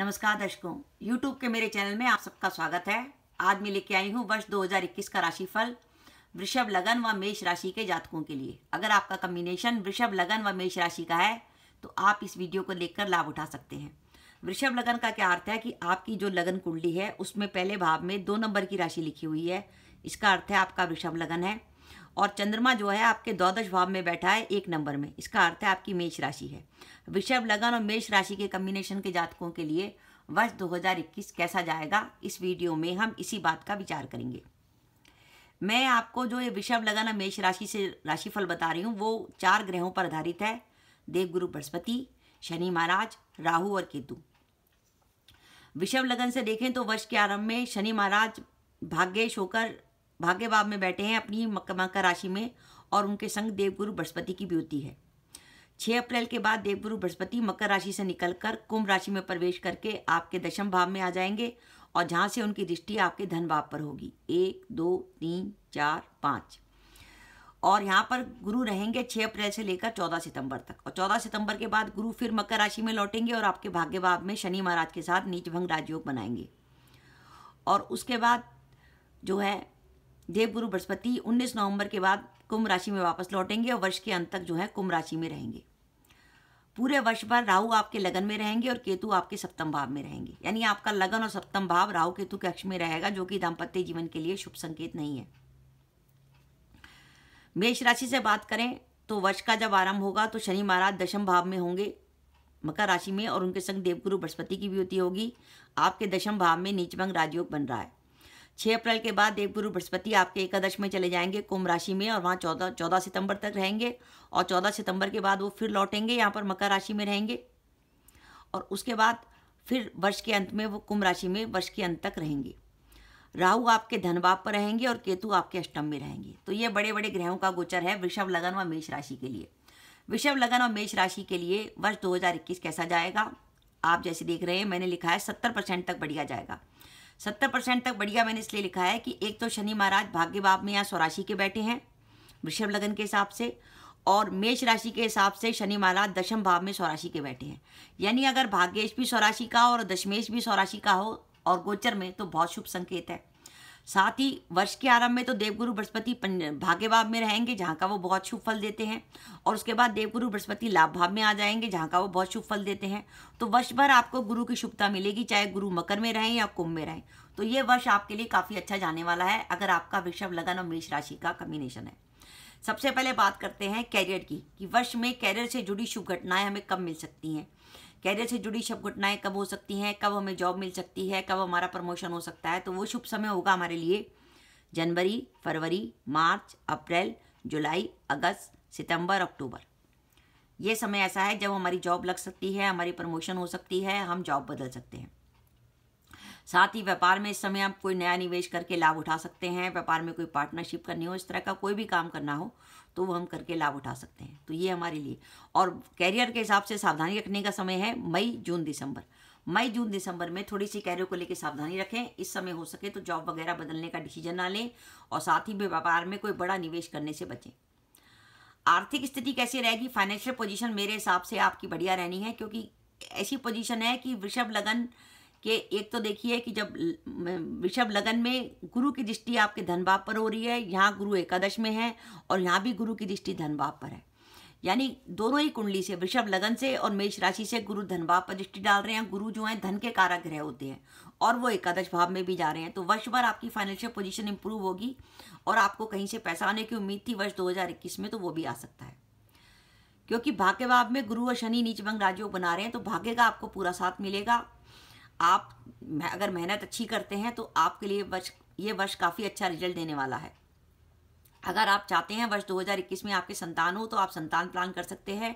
नमस्कार दर्शकों यूट्यूब के मेरे चैनल में आप सबका स्वागत है आज मैं लेके आई हूँ वर्ष 2021 का राशिफल वृषभ लगन व मेष राशि के जातकों के लिए अगर आपका कम्बिनेशन वृषभ लगन व मेष राशि का है तो आप इस वीडियो को देखकर लाभ उठा सकते हैं वृषभ लगन का क्या अर्थ है कि आपकी जो लगन कुंडली है उसमें पहले भाव में दो नंबर की राशि लिखी हुई है इसका अर्थ है आपका वृषभ लगन है और चंद्रमा जो है आपके द्वादश भाव में बैठा है एक नंबर में इसका अर्थ है आपकी मेष राशि है विषभ लगन और मेष राशि के कम्बिनेशन के जातकों के लिए वर्ष 2021 कैसा जाएगा इस वीडियो में हम इसी बात का विचार करेंगे मैं आपको जो ये विषभ लगन और मेष राशि से राशिफल बता रही हूँ वो चार ग्रहों पर आधारित है देवगुरु बृहस्पति शनि महाराज राहु और केतु विषभ लगन से देखें तो वर्ष के आरंभ में शनि महाराज भाग्य होकर भाग्य भाव में बैठे हैं अपनी मकर राशि में और उनके संग देवगुरु बृहस्पति की भी होती है छः अप्रैल के बाद देवगुरु बृहस्पति मकर राशि से निकलकर कुंभ राशि में प्रवेश करके आपके दशम भाव में आ जाएंगे और जहाँ से उनकी दृष्टि आपके धन भाव पर होगी एक दो तीन चार पाँच और यहाँ पर गुरु रहेंगे छः अप्रैल से लेकर चौदह सितंबर तक और चौदह सितंबर के बाद गुरु फिर मकर राशि में लौटेंगे और आपके भाग्य भाव में शनि महाराज के साथ नीच भंग राजयोग बनाएंगे और उसके बाद जो है देव गुरु बृहस्पति 19 नवंबर के बाद कुंभ राशि में वापस लौटेंगे और वर्ष के अंत तक जो है कुंभ राशि में रहेंगे पूरे वर्ष भर राहु आपके लगन में रहेंगे और केतु आपके सप्तम भाव में रहेंगे यानी आपका लगन और सप्तम भाव राहु केतु के अक्ष में रहेगा जो कि दाम्पत्य जीवन के लिए शुभ संकेत नहीं है मेष राशि से बात करें तो वर्ष का जब आरंभ होगा तो शनि महाराज दशम भाव में होंगे मकर राशि में और उनके संग देवगुरु बृहस्पति की भी होती होगी आपके दशम भाव में नीचभंग राजयोग बन रहा है छः अप्रैल के बाद देव गुरु बृहस्पति आपके एकादश में चले जाएंगे कुंभ राशि में और वहाँ चौदह चौदह सितंबर तक रहेंगे और चौदह सितंबर के बाद वो फिर लौटेंगे यहाँ पर मकर राशि में रहेंगे और उसके बाद फिर वर्ष के अंत में वो कुंभ राशि में वर्ष के अंत तक रहेंगे राहु आपके धनभाव पर रहेंगे और केतु आपके अष्टम में रहेंगे तो ये बड़े बड़े ग्रहों का गोचर है वृषभ लगन व मेष राशि के लिए वृषभ लगन और मेष राशि के लिए वर्ष 2021 कैसा जाएगा आप जैसे देख रहे हैं मैंने लिखा है सत्तर परसेंट तक बढ़िया जाएगा सत्तर परसेंट तक बढ़िया मैंने इसलिए लिखा है कि एक तो शनि महाराज भाग्य भाव में यहाँ स्वराशि के बैठे हैं वृषभ लगन के हिसाब से और मेष राशि के हिसाब से शनि महाराज दशम भाव में स्वराशि के बैठे हैं यानी अगर भाग्येश भी स्वराशि का और दशमेश भी स्वराशि का हो और गोचर में तो बहुत शुभ संकेत है साथ ही वर्ष के आरंभ में तो देवगुरु बृहस्पति भाग्यभाव में रहेंगे जहाँ का वो बहुत शुभ फल देते हैं और उसके बाद देवगुरु बृहस्पति लाभ भाव में आ जाएंगे जहाँ का वो बहुत शुभ फल देते हैं तो वर्ष भर आपको गुरु की शुभता मिलेगी चाहे गुरु मकर में रहें या कुंभ में रहें तो ये वर्ष आपके लिए काफ़ी अच्छा जाने वाला है अगर आपका वृषभ लगन और मेष राशि का कम्बिनेशन है सबसे पहले बात करते हैं कैरियर की कि वर्ष में कैरियर से जुड़ी शुभ घटनाएं हमें कब मिल सकती हैं कैरियर से जुड़ी शुभ घटनाएं कब हो सकती हैं कब हमें जॉब मिल सकती है कब हमारा प्रमोशन हो सकता है तो वो शुभ समय होगा हमारे लिए जनवरी फरवरी मार्च अप्रैल जुलाई अगस्त सितंबर अक्टूबर ये समय ऐसा है जब हमारी जॉब लग सकती है हमारी प्रमोशन हो सकती है हम जॉब बदल सकते हैं साथ ही व्यापार में इस समय आप कोई नया निवेश करके लाभ उठा सकते हैं व्यापार में कोई पार्टनरशिप करनी हो इस तरह का कोई भी काम करना हो तो वो हम करके लाभ उठा सकते हैं तो ये हमारे लिए और कैरियर के हिसाब से सावधानी रखने का समय है मई जून दिसंबर मई जून दिसंबर में थोड़ी सी कैरियर को लेकर सावधानी रखें इस समय हो सके तो जॉब वगैरह बदलने का डिसीजन ना लें और साथ ही व्यापार में कोई बड़ा निवेश करने से बचें आर्थिक स्थिति कैसी रहेगी फाइनेंशियल पोजीशन मेरे हिसाब से आपकी बढ़िया रहनी है क्योंकि ऐसी पोजीशन है कि वृषभ लगन कि एक तो देखिए कि जब विषभ लगन में गुरु की दृष्टि आपके धन पर हो रही है यहाँ गुरु एकादश में है और यहाँ भी गुरु की दृष्टि धन पर है यानी दोनों ही कुंडली से वृषभ लगन से और मेष राशि से गुरु धन बाप पर दृष्टि डाल रहे हैं गुरु जो हैं धन के कारक ग्रह होते हैं और वो एकादश भाव में भी जा रहे हैं तो वर्ष भर आपकी फाइनेंशियल पोजीशन इंप्रूव होगी और आपको कहीं से पैसा आने की उम्मीद थी वर्ष दो में तो वो भी आ सकता है क्योंकि भाग्य भाव में गुरु और शनि नीचभंग भंग राजयोग बना रहे हैं तो भाग्य का आपको पूरा साथ मिलेगा आप अगर मेहनत अच्छी करते हैं तो आपके लिए वर्ष ये वर्ष काफ़ी अच्छा रिजल्ट देने वाला है अगर आप चाहते हैं वर्ष 2021 में आपके संतान हो तो आप संतान प्लान कर सकते हैं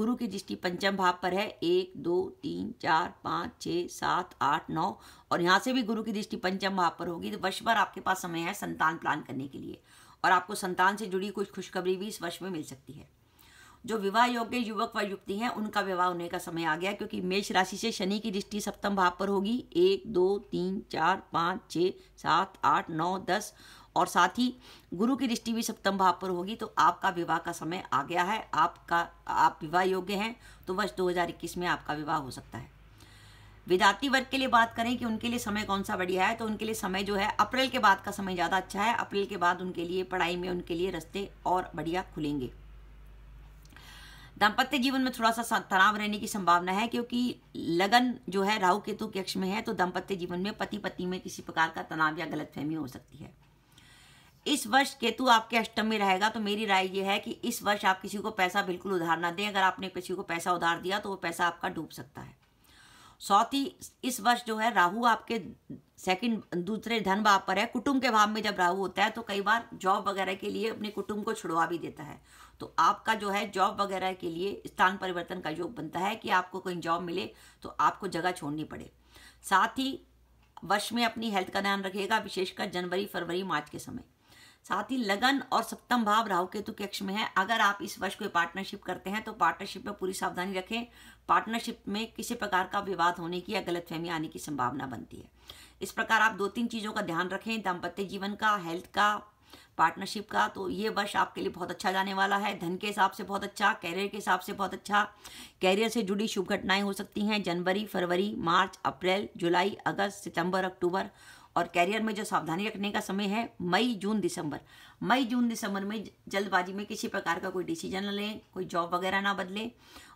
गुरु की दृष्टि पंचम भाव पर है एक दो तीन चार पाँच छः सात आठ नौ और यहाँ से भी गुरु की दृष्टि पंचम भाव पर होगी तो वर्ष भर आपके पास समय है संतान प्लान करने के लिए और आपको संतान से जुड़ी कुछ खुशखबरी भी इस वर्ष में मिल सकती है जो विवाह योग्य युवक व युवती हैं उनका विवाह होने का समय आ गया क्योंकि मेष राशि से शनि की दृष्टि सप्तम भाव पर होगी एक दो तीन चार पाँच छः सात आठ नौ दस और साथ ही गुरु की दृष्टि भी सप्तम भाव पर होगी तो आपका विवाह का समय आ गया है आपका आप विवाह योग्य हैं तो वर्ष दो में आपका विवाह हो सकता है विद्यार्थी वर्ग के लिए बात करें कि उनके लिए समय कौन सा बढ़िया है तो उनके लिए समय जो है अप्रैल के बाद का समय ज़्यादा अच्छा है अप्रैल के बाद उनके लिए पढ़ाई में उनके लिए रस्ते और बढ़िया खुलेंगे दाम्पत्य जीवन में थोड़ा सा तनाव रहने की संभावना है क्योंकि लगन जो है राहु केतु के अक्ष में है तो दाम्पत्य जीवन में पति पत्नी में किसी प्रकार का तनाव या गलतफहमी हो सकती है इस वर्ष केतु आपके अष्टम में रहेगा तो मेरी राय यह है कि इस वर्ष आप किसी को पैसा बिल्कुल उधार ना दें अगर आपने किसी को पैसा उधार दिया तो वो पैसा आपका डूब सकता है साथ ही इस वर्ष जो है राहु आपके सेकंड दूसरे धन भाव पर है कुटुंब के भाव में जब राहु होता है तो कई बार जॉब वगैरह के लिए अपने कुटुंब को छुड़वा भी देता है तो आपका जो है जॉब वगैरह के लिए स्थान परिवर्तन का योग बनता है कि आपको कहीं जॉब मिले तो आपको जगह छोड़नी पड़े साथ ही वर्ष में अपनी हेल्थ का ध्यान रखिएगा विशेषकर जनवरी फरवरी मार्च के समय साथ ही लगन और सप्तम भाव राहु केतु के अक्ष में है अगर आप इस वर्ष कोई पार्टनरशिप करते हैं तो पार्टनरशिप में पूरी सावधानी रखें पार्टनरशिप में किसी प्रकार का विवाद होने की या गलतफहमी आने की संभावना बनती है इस प्रकार आप दो तीन चीज़ों का ध्यान रखें दाम्पत्य जीवन का हेल्थ का पार्टनरशिप का तो ये वर्ष आपके लिए बहुत अच्छा जाने वाला है धन के हिसाब से बहुत अच्छा कैरियर के हिसाब से बहुत अच्छा कैरियर से जुड़ी शुभ घटनाएं हो सकती हैं जनवरी फरवरी मार्च अप्रैल जुलाई अगस्त सितंबर अक्टूबर और कैरियर में जो सावधानी रखने का समय है मई जून दिसंबर मई जून दिसंबर में जल्दबाजी में किसी प्रकार का कोई डिसीजन न लें कोई जॉब वगैरह ना बदलें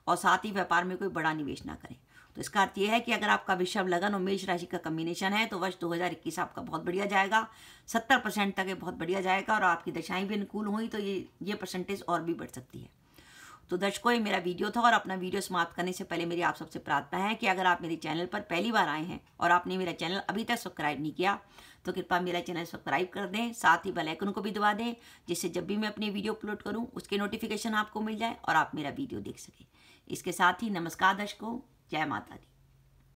और साथ ही व्यापार में कोई बड़ा निवेश ना करें तो इसका अर्थ यह है कि अगर आपका विषव लगन और मेष राशि का कम्बिनेशन है तो वर्ष दो आपका बहुत बढ़िया जाएगा सत्तर परसेंट तक ये बहुत बढ़िया जाएगा और आपकी दशाएं भी अनुकूल हुई तो ये ये परसेंटेज और भी बढ़ सकती है तो दर्शकों ये मेरा वीडियो था और अपना वीडियो समाप्त करने से पहले मेरी आप सबसे प्रार्थना है कि अगर आप मेरे चैनल पर पहली बार आए हैं और आपने मेरा चैनल अभी तक सब्सक्राइब नहीं किया तो कृपया मेरा चैनल सब्सक्राइब कर दें साथ ही बेलाइकन को भी दबा दें जिससे जब भी मैं अपनी वीडियो अपलोड करूँ उसके नोटिफिकेशन आपको मिल जाए और आप मेरा वीडियो देख सकें इसके साथ ही नमस्कार दर्शकों जय माता दी